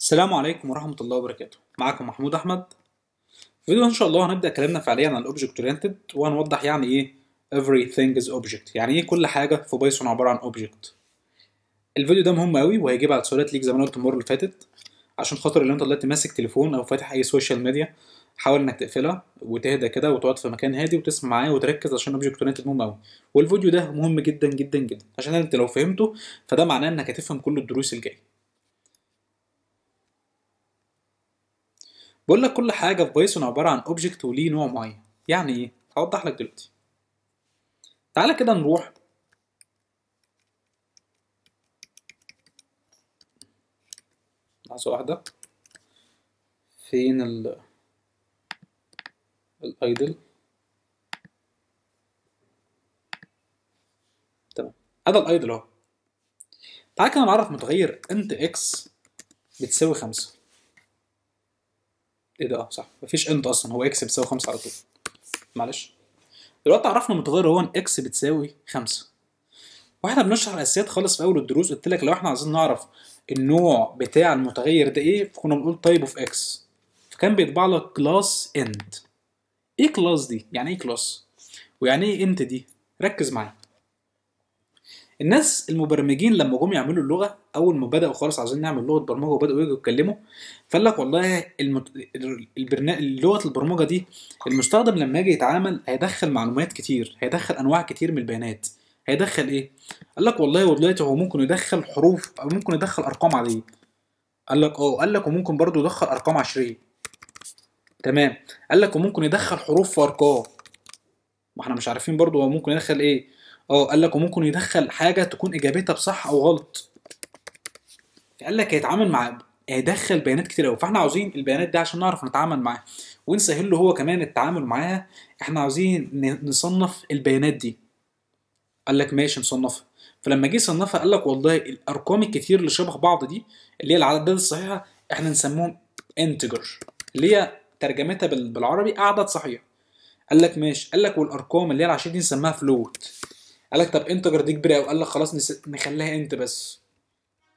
السلام عليكم ورحمة الله وبركاته معكم محمود أحمد في فيديو إن شاء الله هنبدأ كلامنا فعليا عن الأوبجكت أورينتد وهنوضح يعني إيه everything is object يعني إيه كل حاجة في بايثون عبارة عن أوبجكت الفيديو ده مهم أوي وهيجيب على سؤالات ليك زي ما قلت المرة اللي فاتت عشان خاطر اللي أنت دلوقتي ماسك تليفون أو فاتح أي سوشيال ميديا حاول إنك تقفلها وتهدى كده وتقعد في مكان هادي وتسمع معايا وتركز عشان الأوبجكت أورينتد مهم أوي والفيديو ده مهم جدا جدا جدا عشان أنت لو فهمته فده معناه إنك هتفهم كل الدروس الجاية بقول لك كل حاجة في بايثون عبارة عن اوبجكت وليه نوع معين يعني ايه؟ هوضح لك دلوقتي تعالى كده نروح لحظة واحدة فين ال الايدل تمام هذا الايدل اهو تعالى كده نعرف متغير انت اكس بتساوي خمسة ايه ده اه صح مفيش انت اصلا هو اكس بتساوي 5 على طول معلش دلوقتي عرفنا المتغير هو ان اكس بتساوي 5 واحنا بنشرح الاساسيات خالص في اول الدروس قلت لك لو احنا عايزين نعرف النوع بتاع المتغير ده ايه فكنا بنقول تايب اوف اكس فكان بيطبع لك كلاس انت ايه كلاس دي يعني ايه كلاس ويعني ايه انت دي ركز معايا الناس المبرمجين لما جم يعملوا اللغه اول ما بداوا خالص عايزين نعمل لغه برمجه وبداوا يجوا يتكلموا فقال لك والله المت... لغه البرمجه دي المستخدم لما يجي يتعامل هيدخل معلومات كتير هيدخل انواع كتير من البيانات هيدخل ايه قال لك والله ودلوقتي هو ممكن يدخل حروف او ممكن يدخل ارقام عليه قال لك اه قال لك وممكن برضه يدخل ارقام عشريه تمام قال لك وممكن يدخل حروف وارقام ما احنا مش عارفين برضه هو ممكن يدخل ايه اه قال لك وممكن يدخل حاجه تكون اجابتها بصح او غلط قال لك هيتعامل مع هيدخل بيانات كتير قوي فاحنا عاوزين البيانات دي عشان نعرف نتعامل معاها ونسهل له هو كمان التعامل معاها احنا عاوزين نصنف البيانات دي قال لك ماشي نصنفها فلما جه صنفها قال لك والله الارقام الكتير اللي شبه بعض دي اللي هي الاعداد الصحيحه احنا نسموهم انتجر اللي هي ترجمتها بالعربي اعداد صحيح قال لك ماشي قال لك والارقام اللي هي العشرين دي نسميها فلوت قال لك طب انتجر دي كبيره قوي قال لك خلاص نخليها انت بس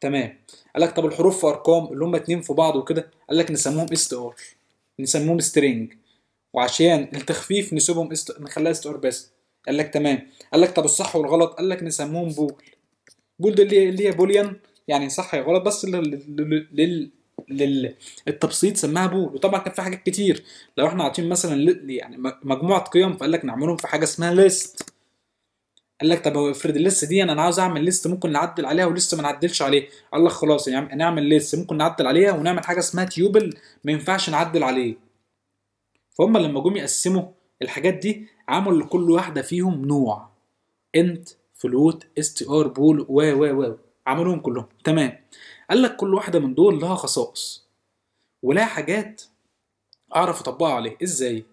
تمام قال لك طب الحروف في ارقام اللي هم اتنين في بعض وكده قال لك نسموهم اس ار نسموهم سترينج وعشان التخفيف نسيبهم است... نخليها است ار بس قال لك تمام قال لك طب الصح والغلط قال لك نسموهم بول بول دي اللي هي بوليان يعني صح يا غلط بس لل للتبسيط سماها بول وطبعا كان في حاجات كتير لو احنا عاطين مثلا يعني مجموعه قيم فقال لك نعملهم في حاجه اسمها ليست قال لك طب افرض الليست دي انا عاوز اعمل ليست ممكن نعدل عليها ولسه ما نعدلش عليها قال لك خلاص يعني نعمل ليست ممكن نعدل عليها ونعمل حاجه اسمها تيوبل ما ينفعش نعدل عليه فهم لما جم يقسموا الحاجات دي عملوا لكل واحده فيهم نوع انت فلوت اس تي ار بول و و و عملوهم كلهم تمام قال لك كل واحده من دول لها خصائص ولها حاجات اعرف اطبقها عليه ازاي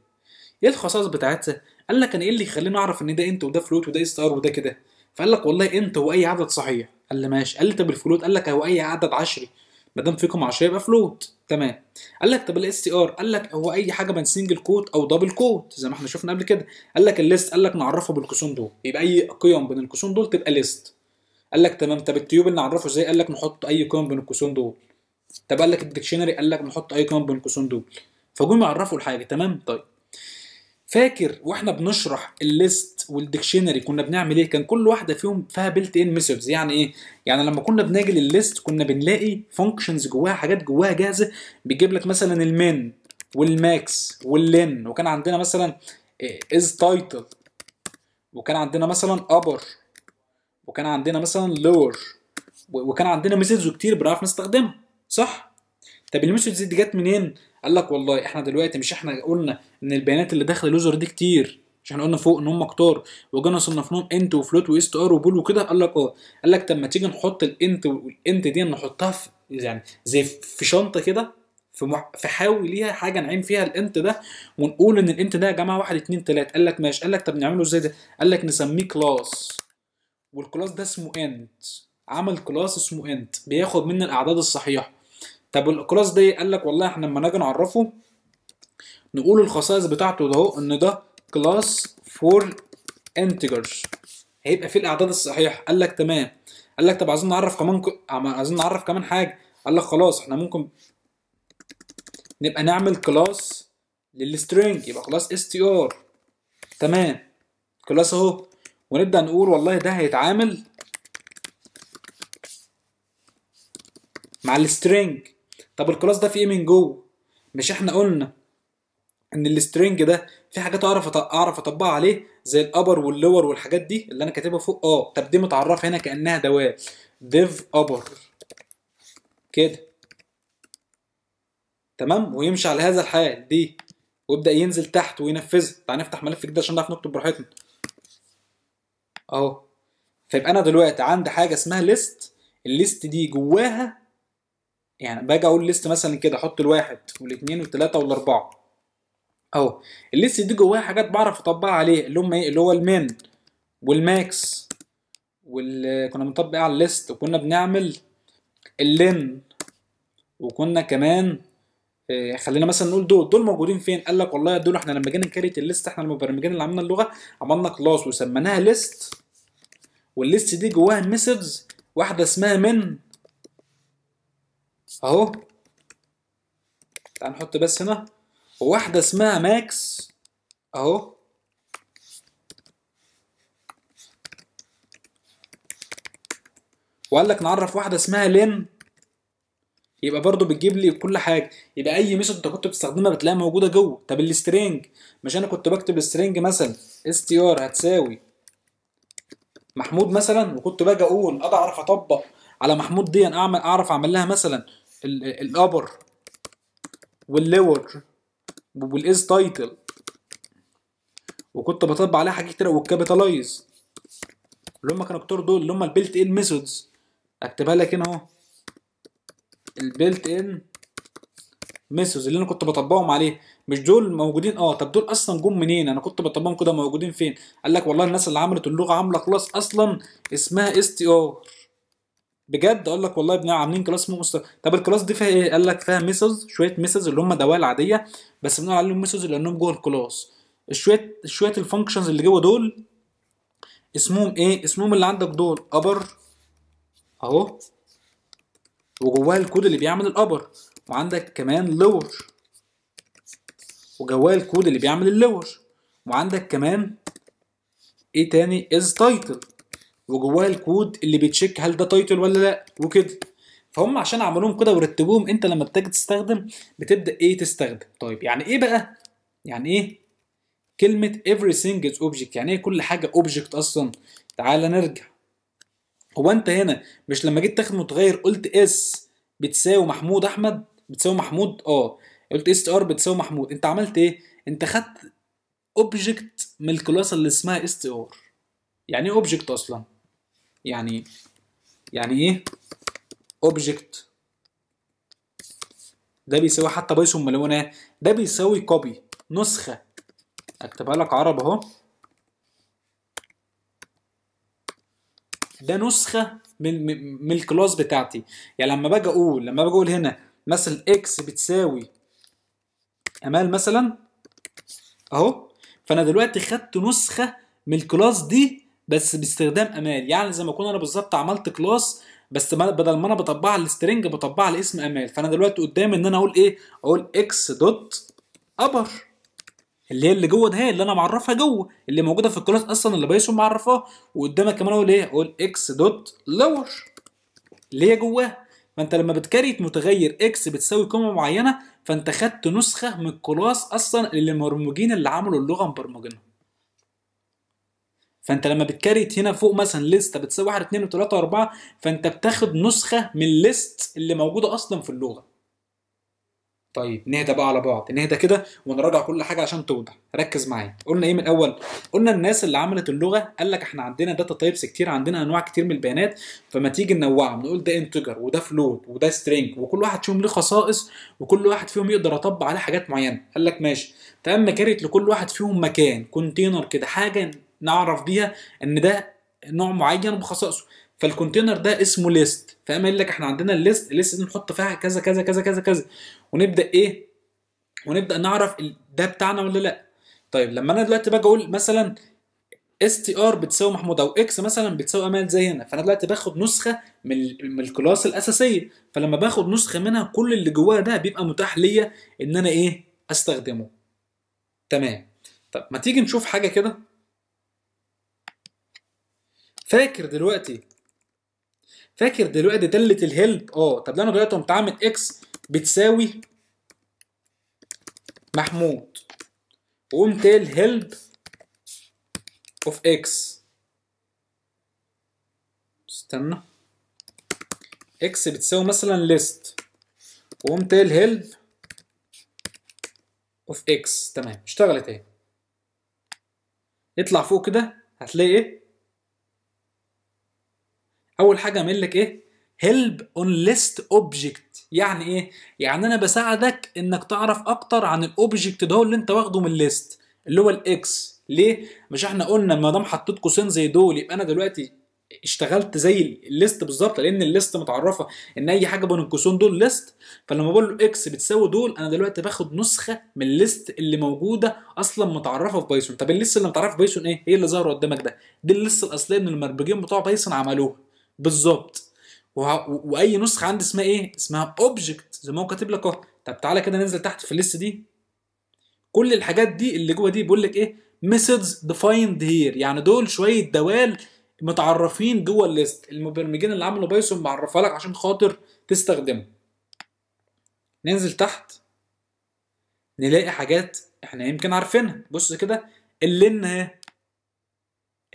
ايه الخصائص بتاعتها قال لك انا ايه اللي يخليني اعرف ان ده انت وده فلوت وده استار وده كده فقال لك والله انت واي عدد صحيح قال لي ماشي قال لي طب الفلوت قال لك هو اي عدد عشري ما دام فيكم 10 يبقى فلوت تمام قال لك طب الاس تي ار قال لك هو اي حاجه من سنجل كوت او دبل كوت زي ما احنا شفنا قبل كده قال لك الليست قال لك نعرفه بالقوسين دول يبقى اي قيم بين القوسين دول تبقى ليست قال لك تمام طب التيوب اللي نعرفه ازاي قال لك نحط اي قيم بين القوسين دول طب قال لك الديكشنري قال لك نحط اي قيم بين القوسين دول فجم يعرفوا الحاجه تمام طيب فاكر واحنا بنشرح الليست والديكشنري كنا بنعمل ايه كان كل واحده فيهم فيها بيلت ان ميثودز يعني ايه يعني لما كنا بناجل للليست كنا بنلاقي فانكشنز جواها حاجات جواها جاهزه بتجيب لك مثلا المين والماكس واللين وكان عندنا مثلا از تايتل وكان عندنا مثلا ابر وكان عندنا مثلا لور وكان عندنا ميثودز كتير بنعرف نستخدمها صح طب المسج دي جت منين؟ قال لك والله احنا دلوقتي مش احنا قلنا ان البيانات اللي داخله اليوزر دي كتير مش احنا قلنا فوق ان هم كتار وجينا صنفناهم انت وفلوت واست ار وبول وكده قال لك اه قال لك طب ما تيجي نحط الانت والانت دي نحطها في يعني زي في شنطه كده في مح... في حاوي ليها حاجه نعين فيها الانت ده ونقول ان الانت ده يا جماعه 1 2 3 قال لك ماشي قال لك طب نعمله ازاي ده؟ قال لك نسميه كلاس والكلاس ده اسمه انت عمل كلاس اسمه انت بياخد مني الاعداد الصحيحه طب الكلاس دي قال لك والله احنا لما نيجي نعرفه نقول الخصائص بتاعته ده اهو ان ده كلاس فور انتجرز هيبقى فيه الاعداد الصحيحه قال لك تمام قال لك طب عايزين نعرف كمان ك... عايزين نعرف كمان حاجه قال لك خلاص احنا ممكن نبقى نعمل كلاس للسترينج يبقى كلاس اس تي ار تمام كلاس اهو ونبدا نقول والله ده هيتعامل مع السترينج طب الكلاس ده فيه ايه من جوه مش احنا قلنا ان السترنج ده في حاجات اعرف اعرف اطبقها عليه زي الابر واللور والحاجات دي اللي انا كاتبها فوق اه طب دي متعرفه هنا كانها دوال ديف ابر كده تمام ويمشي على هذا الحال دي ويبدا ينزل تحت وينفذها تعال نفتح ملف جديد عشان نعرف نكتب براحتنا اهو فيبقى انا دلوقتي عندي حاجه اسمها ليست الليست دي جواها يعني باجي اقول ليست مثلا كده احط الواحد والاثنين والثلاثه والاربعه اهو الليست دي جواها حاجات بعرف اطبقها عليه اللي هم ايه اللي هو المين والماكس وال كنا بنطبق على الليست وكنا بنعمل اللين وكنا كمان آه، خلينا مثلا نقول دول دول موجودين فين قال لك والله دول احنا لما جينا نكريت الليست احنا المبرمجين اللي عملنا اللغه عملنا كلاس وسميناها ليست والليست دي جواها ميسجز واحده اسمها من اهو تعال نحط بس هنا وواحدة اسمها ماكس اهو وقال لك نعرف واحدة اسمها لين يبقى برضو بتجيب لي كل حاجة يبقى أي ميثود أنت كنت بتستخدمها بتلاقيها موجودة جوه طب السترينج مش أنا كنت بكتب السترينج مثلا str هتساوي محمود مثلا وكنت باجي أقول أقدر أعرف أطبق على محمود دي أنا أعمل أعرف أعمل لها مثلا الابر واللور والاز تايتل وكنت بطبق عليها حاجات كتير والكابيتالايز اللي هم كانوا كتار دول اللي هم البيلت ان ميثودز اكتبها لك هنا اهو البيلت ان ميثودز اللي انا كنت بطبقهم عليه مش دول موجودين اه طب دول اصلا جم منين انا كنت بطبقهم كده موجودين فين قال لك والله الناس اللي عملت اللغه عامله كلاس اصلا اسمها اس تي ار بجد اقول لك والله يا عاملين كلاس اسمه مستر طب الكلاس دي فيها ايه؟ قال لك فيها ميسز شويه ميسز اللي هم دوال عاديه بس بنقول عليهم ميسز لانهم جوه الكلاس شويه شويه الفانكشنز اللي جوه دول اسمهم ايه؟ اسمهم اللي عندك دول ابر اهو وجواها الكود اللي بيعمل الابر وعندك كمان لور وجواها الكود اللي بيعمل اللور وعندك كمان ايه تاني از تايتل وجواه الكود اللي بيتشيك هل ده تايتل ولا لا وكده فهم عشان عملوهم كده ورتبوهم انت لما بتيجي تستخدم بتبدا ايه تستخدم طيب يعني ايه بقى يعني ايه كلمه everything is object يعني ايه كل حاجه object اصلا تعال نرجع هو انت هنا مش لما جيت تاخد متغير قلت اس بتساوي محمود احمد بتساوي محمود اه قلت اس ار بتساوي محمود انت عملت ايه انت خدت اوبجكت من الكلاس اللي اسمها اس تي ار يعني ايه اوبجكت اصلا يعني يعني ايه اوبجكت ده بيساوي حتى بايثون ملونه ده بيساوي كوبي نسخه اكتبها لك عربي اهو ده نسخه من من الكلاس بتاعتي يعني لما باجي اقول لما باجي اقول هنا مثلا اكس بتساوي امال مثلا اهو فانا دلوقتي خدت نسخه من الكلاس دي بس باستخدام امال يعني زي ما اكون انا بالظبط عملت كلاس بس بدل ما انا بطبعها على السترنج بطبقها على اسم امال فانا دلوقتي قدامي ان انا اقول ايه اقول اكس دوت ابر اللي هي اللي جوه ده اللي انا معرفها جوه اللي موجوده في الكلاس اصلا اللي بايثون معرفاه وقدامك كمان اقول ايه اقول اكس دوت لور اللي هي جواها فانت لما بتكريت متغير اكس بتساوي قيمه معينه فانت خدت نسخه من الكلاس اصلا اللي المبرمجين اللي عملوا اللغه مبرمجينها فانت لما بتكريت هنا فوق مثلا ليست بتساوي 1 2 3 4 فانت بتاخد نسخة من الليست اللي موجودة اصلا في اللغة طيب نهدى بقى على بعض نهدى كده ونراجع كل حاجه عشان توضح ركز معايا قلنا ايه من الاول قلنا الناس اللي عملت اللغه قال لك احنا عندنا داتا تايبس كتير عندنا انواع كتير من البيانات فما تيجي ننوعها نقول ده انتجر وده فلوت وده سترينج وكل واحد فيهم ليه خصائص وكل واحد فيهم يقدر يطبق عليه حاجات معينه قال لك ماشي تمام كريت لكل واحد فيهم مكان كونتينر كده حاجه نعرف بيها ان ده نوع معين بخصائصه فالكونتينر ده اسمه ليست فاهم قال لك احنا عندنا الليست الليست دي نحط فيها كذا كذا كذا كذا كذا ونبدا ايه ونبدا نعرف ده بتاعنا ولا لا طيب لما انا دلوقتي باجي اقول مثلا اس تي ار بتساوي محمود او اكس مثلا بتساوي امال زي هنا فانا دلوقتي باخد نسخه من من الكلاس الاساسيه فلما باخد نسخه منها كل اللي جواها ده بيبقى متاح ليا ان انا ايه استخدمه تمام طب ما تيجي نشوف حاجه كده فاكر دلوقتي فاكر دلوقتي داله الهيلب اه طب لو انا دلوقتي قمت عامل اكس بتساوي محمود وقمت الهيلب اوف اكس استنى اكس بتساوي مثلا ليست وقمت الهيلب اوف اكس تمام اشتغلت اهي اطلع فوق كده هتلاقي ايه اول حاجه اعمل لك ايه هيلب اون ليست اوبجكت يعني ايه يعني انا بساعدك انك تعرف اكتر عن الاوبجكت ده اللي انت واخده من الليست اللي هو الاكس ليه مش احنا قلنا ما دام حطيت قوسين زي دول يبقى انا دلوقتي اشتغلت زي الليست بالظبط لان الليست متعرفه ان اي حاجه بين القوسين دول ليست فلما بقول له اكس بتساوي دول انا دلوقتي باخد نسخه من الليست اللي موجوده اصلا متعرفه في بايثون طب الليست اللي متعرفه في بايثون ايه؟ ايه اللي ظهر قدامك ده؟ دي الليست الاصليه من المربجين بتوع بايثون عملوها بالظبط واي نسخه عندي اسمها ايه اسمها اوبجكت زي ما هو كاتب لك اهو طب تعالى كده ننزل تحت في الليست دي كل الحاجات دي اللي جوه دي بيقول لك ايه ميثودز ديفايند هير يعني دول شويه دوال متعرفين جوه الليست المبرمجين اللي عملوا بايثون معرفها لك عشان خاطر تستخدمه ننزل تحت نلاقي حاجات احنا يمكن عارفينها بص كده اللين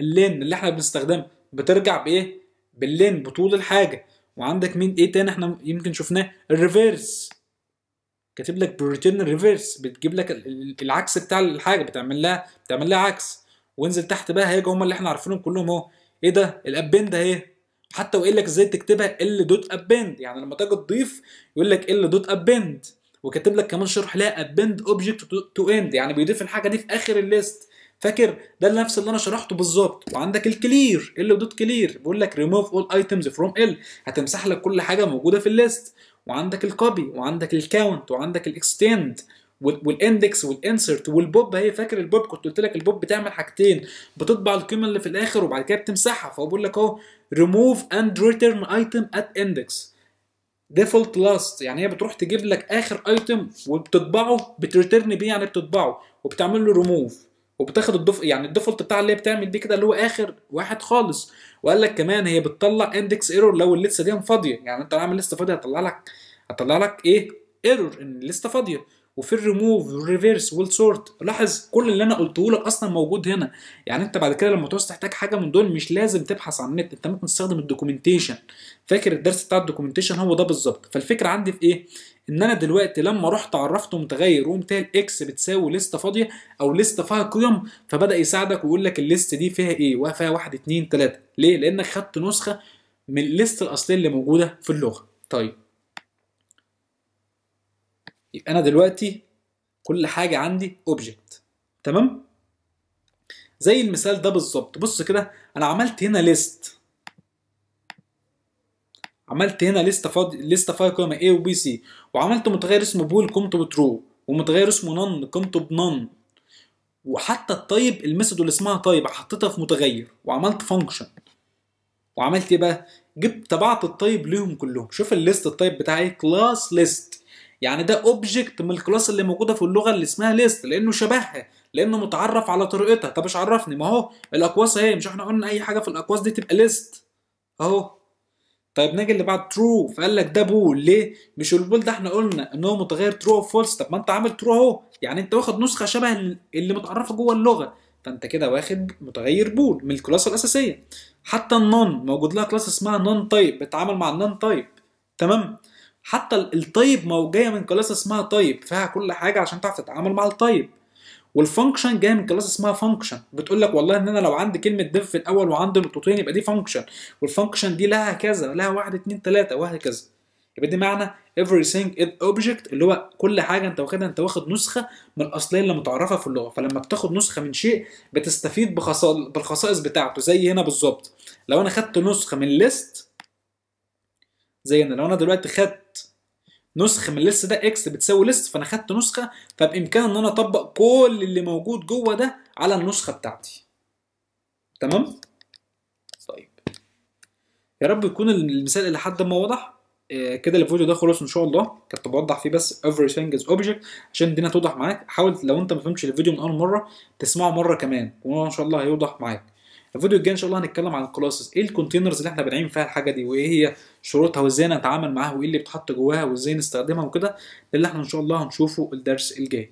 اللين اللي احنا بنستخدمه بترجع بايه باللين بطول الحاجه وعندك مين ايه تاني احنا يمكن شفناه الريفيرس كاتب لك بروتين ريفيرس بتجيب لك العكس بتاع الحاجه بتعمل لها بتعمل لها عكس وانزل تحت بقى هيجي هم اللي احنا عارفينهم كلهم اهو ايه ده الابند اهي حتى وقال لك ازاي تكتبها ال دوت ابند يعني لما تيجي تضيف يقول لك ال دوت ابند وكاتب لك كمان شرح لها ابند اوبجكت تو اند يعني بيضيف الحاجه دي في اخر الليست فاكر ده نفس اللي انا شرحته بالظبط وعندك الكلير ال دوت كلير بيقول لك ريموف اول ايتمز فروم ال هتمسح لك كل حاجه موجوده في الليست وعندك الكوبي وعندك الكاونت وعندك الاكستند والاندكس والانسرت والبوب هي فاكر البوب كنت قلت لك البوب بتعمل حاجتين بتطبع القيمه اللي في الاخر وبعد كده بتمسحها فهو بيقول لك اهو ريموف اند ريتيرن ايتم ات اندكس ديفولت لاست يعني هي بتروح تجيب لك اخر ايتم وبتطبعه بتريتيرن بيه يعني بتطبعه وبتعمل له ريموف وبتاخد الدف... يعني الديفولت بتاع اللي بتعمل بيه كده اللي هو اخر واحد خالص وقال لك كمان هي بتطلع اندكس ايرور لو الليسته دي فاضيه يعني انت عامل لسته فاضيه هتطلع لك هتطلع لك ايه ايرور ان الليسته فاضيه وفي الريموف والريفيرس والسورت لاحظ كل اللي انا قلته لك اصلا موجود هنا يعني انت بعد كده لما تعوز تحتاج حاجه من دول مش لازم تبحث عن النت انت ممكن تستخدم الدوكيومنتيشن فاكر الدرس بتاع الدوكيومنتيشن هو ده بالظبط فالفكره عندي في ايه ان انا دلوقتي لما رحت عرفت متغير وقمت الاكس بتساوي لسته فاضيه او لسته فيها قيم فبدا يساعدك ويقول لك الليست دي فيها ايه فيها 1 2 3 ليه لانك خدت نسخه من الليست الاصليه اللي موجوده في اللغه طيب يبقى انا دلوقتي كل حاجه عندي اوبجكت تمام زي المثال ده بالظبط بص كده انا عملت هنا ليست عملت هنا ليست فاضي لسته فيها قيم A وبي سي وعملت متغير اسمه بول قمت بترو ومتغير اسمه نون قمت بنون وحتى الطيب الميثود اللي اسمها طيب حطيتها في متغير وعملت فانكشن وعملت ايه بقى؟ جبت طبعت الطيب ليهم كلهم شوف الليست الطيب بتاعي كلاس ليست يعني ده اوبجكت من الكلاس اللي موجوده في اللغه اللي اسمها ليست لانه شبهها لانه متعرف على طريقتها طب مش عرفني ما هو الاقواس اهي مش احنا قلنا اي حاجه في الاقواس دي تبقى ليست اهو طيب نيجي اللي بعد ترو فقال لك ده بول ليه مش البول ده احنا قلنا ان هو متغير ترو او فولس طب ما انت عامل ترو اهو يعني انت واخد نسخه شبه اللي متعرفه جوه اللغه فانت كده واخد متغير بول من الكلاس الاساسيه حتى النون موجود لها كلاس اسمها نون تايب بتتعامل مع النون تايب تمام حتى الطيب ما هو جايه من كلاس اسمها طيب فيها كل حاجه عشان تعرف تتعامل مع الطيب والفانكشن جايه من كلاس اسمها فانكشن بتقول لك والله ان انا لو عندي كلمه ديف في الاول وعندي نقطتين يبقى دي فانكشن والفانكشن دي لها كذا لها واحد اتنين ثلاثة وهكذا يبقى دي معنى everything is object اللي هو كل حاجه انت واخدها انت واخد نسخه من الاصليه اللي متعرفه في اللغه فلما بتاخد نسخه من شيء بتستفيد بالخصائص بتاعته زي هنا بالظبط لو انا خدت نسخه من ليست زي هنا لو انا دلوقتي خدت نسخ من لسه ده اكس بتساوي لسه فانا خدت نسخه فبامكان ان انا اطبق كل اللي موجود جوه ده على النسخه بتاعتي تمام طيب يا رب يكون المثال الى حد ما واضح آه، كده الفيديو ده خلص ان شاء الله كنت بوضح فيه بس everything is object عشان الدنيا توضح معاك حاول لو انت ما فهمتش الفيديو من اول مره تسمعه مره كمان وان شاء الله هيوضح معاك الفيديو الجاي ان شاء الله هنتكلم عن الكلاسز ايه الكونتينرز اللي احنا بنعين فيها الحاجه دي وايه هي شروطها وازاي نتعامل معاها وايه اللي بيتحط جواها وازاي نستخدمها وكده ده اللي احنا ان شاء الله هنشوفه الدرس الجاي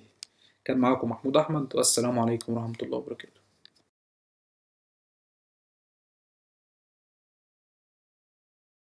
كان معاكم محمود احمد والسلام عليكم ورحمه الله وبركاته